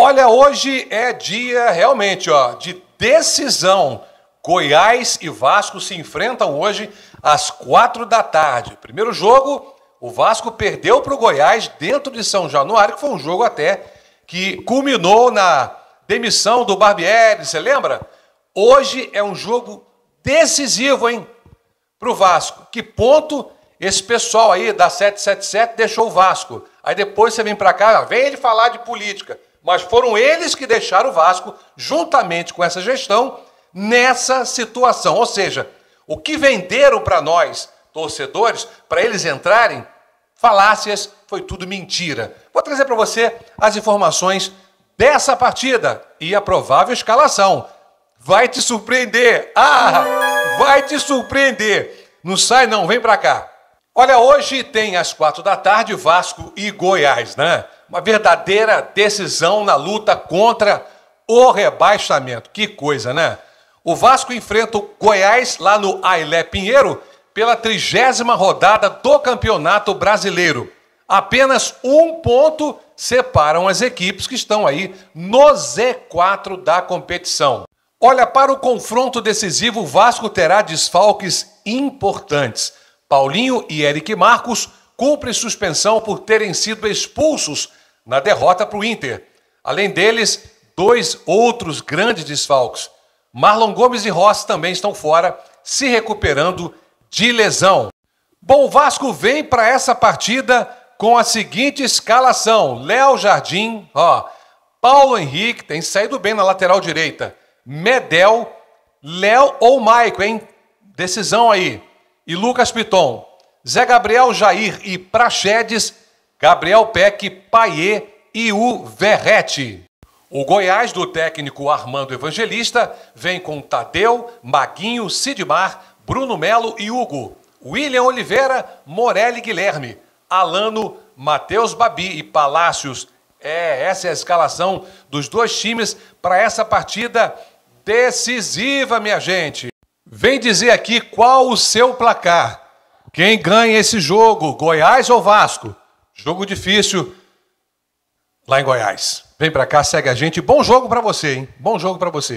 Olha, hoje é dia realmente ó, de decisão. Goiás e Vasco se enfrentam hoje às quatro da tarde. Primeiro jogo, o Vasco perdeu para o Goiás dentro de São Januário, que foi um jogo até que culminou na demissão do Barbieri, você lembra? Hoje é um jogo decisivo, hein? Para o Vasco. Que ponto esse pessoal aí da 777 deixou o Vasco? Aí depois você vem para cá, vem ele falar de política mas foram eles que deixaram o Vasco, juntamente com essa gestão, nessa situação. Ou seja, o que venderam para nós, torcedores, para eles entrarem, falácias, foi tudo mentira. Vou trazer para você as informações dessa partida e a provável escalação. Vai te surpreender! Ah, vai te surpreender! Não sai não, vem para cá. Olha, hoje tem às quatro da tarde Vasco e Goiás, né? uma verdadeira decisão na luta contra o rebaixamento. Que coisa, né? O Vasco enfrenta o Goiás lá no Ailé Pinheiro pela trigésima rodada do Campeonato Brasileiro. Apenas um ponto separam as equipes que estão aí no Z4 da competição. Olha, para o confronto decisivo, o Vasco terá desfalques importantes. Paulinho e Eric Marcos cumprem suspensão por terem sido expulsos na derrota para o Inter. Além deles, dois outros grandes desfalques. Marlon Gomes e Rossi também estão fora, se recuperando de lesão. Bom, o Vasco vem para essa partida com a seguinte escalação: Léo Jardim, ó, Paulo Henrique, tem saído bem na lateral direita. Medel, Léo ou Maico, hein? Decisão aí. E Lucas Piton. Zé Gabriel, Jair e Praxedes Gabriel Peck, Paier e U Verrete. O Goiás do técnico Armando Evangelista vem com Tadeu, Maguinho, Sidmar, Bruno Melo e Hugo. William Oliveira, Morelli Guilherme, Alano, Matheus Babi e Palácios. É, essa é a escalação dos dois times para essa partida decisiva, minha gente. Vem dizer aqui qual o seu placar. Quem ganha esse jogo, Goiás ou Vasco? Jogo difícil lá em Goiás. Vem para cá, segue a gente. Bom jogo para você, hein? Bom jogo para você.